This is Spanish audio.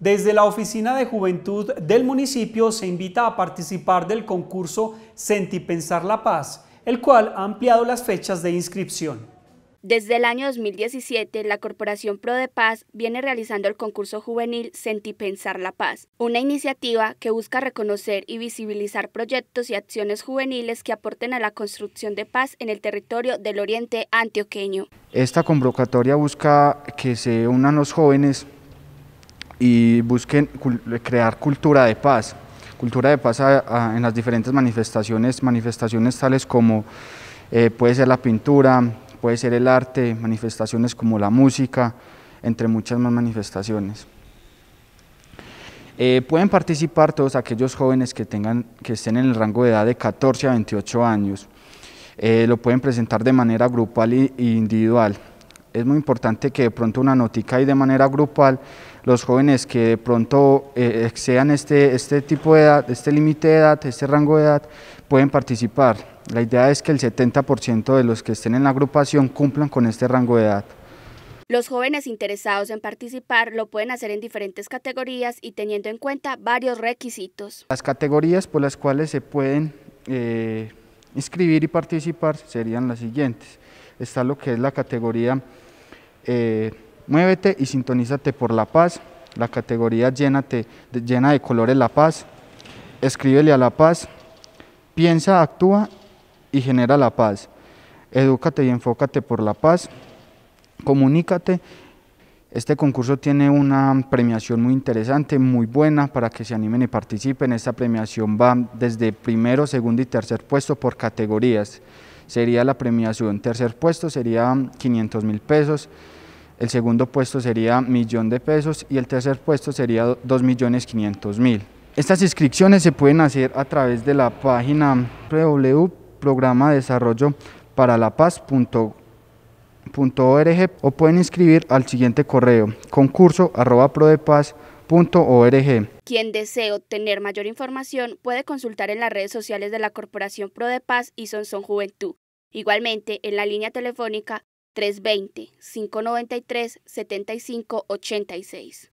Desde la Oficina de Juventud del municipio se invita a participar del concurso Sentipensar la Paz, el cual ha ampliado las fechas de inscripción. Desde el año 2017, la Corporación Pro de Paz viene realizando el concurso juvenil Sentipensar la Paz, una iniciativa que busca reconocer y visibilizar proyectos y acciones juveniles que aporten a la construcción de paz en el territorio del oriente antioqueño. Esta convocatoria busca que se unan los jóvenes y busquen crear cultura de paz. Cultura de paz en las diferentes manifestaciones, manifestaciones tales como eh, puede ser la pintura, puede ser el arte, manifestaciones como la música, entre muchas más manifestaciones. Eh, pueden participar todos aquellos jóvenes que, tengan, que estén en el rango de edad de 14 a 28 años. Eh, lo pueden presentar de manera grupal e individual es muy importante que de pronto una notica y de manera grupal los jóvenes que de pronto eh, excedan este, este tipo de edad, este límite de edad, este rango de edad, pueden participar. La idea es que el 70% de los que estén en la agrupación cumplan con este rango de edad. Los jóvenes interesados en participar lo pueden hacer en diferentes categorías y teniendo en cuenta varios requisitos. Las categorías por las cuales se pueden eh, inscribir y participar serían las siguientes. Está lo que es la categoría eh, muévete y sintonízate por la paz, la categoría llena de colores la paz, escríbele a la paz, piensa, actúa y genera la paz, edúcate y enfócate por la paz, comunícate. Este concurso tiene una premiación muy interesante, muy buena para que se animen y participen. Esta premiación va desde primero, segundo y tercer puesto por categorías. Sería la premiación tercer puesto, sería 500 mil pesos el segundo puesto sería millón de pesos y el tercer puesto sería millones 2.500.000. Estas inscripciones se pueden hacer a través de la página www.programadesarrolloparalapaz.org o pueden inscribir al siguiente correo concurso quien desee obtener mayor información puede consultar en las redes sociales de la Corporación Pro Paz y Sonson Juventud. Igualmente, en la línea telefónica 320-593-7586.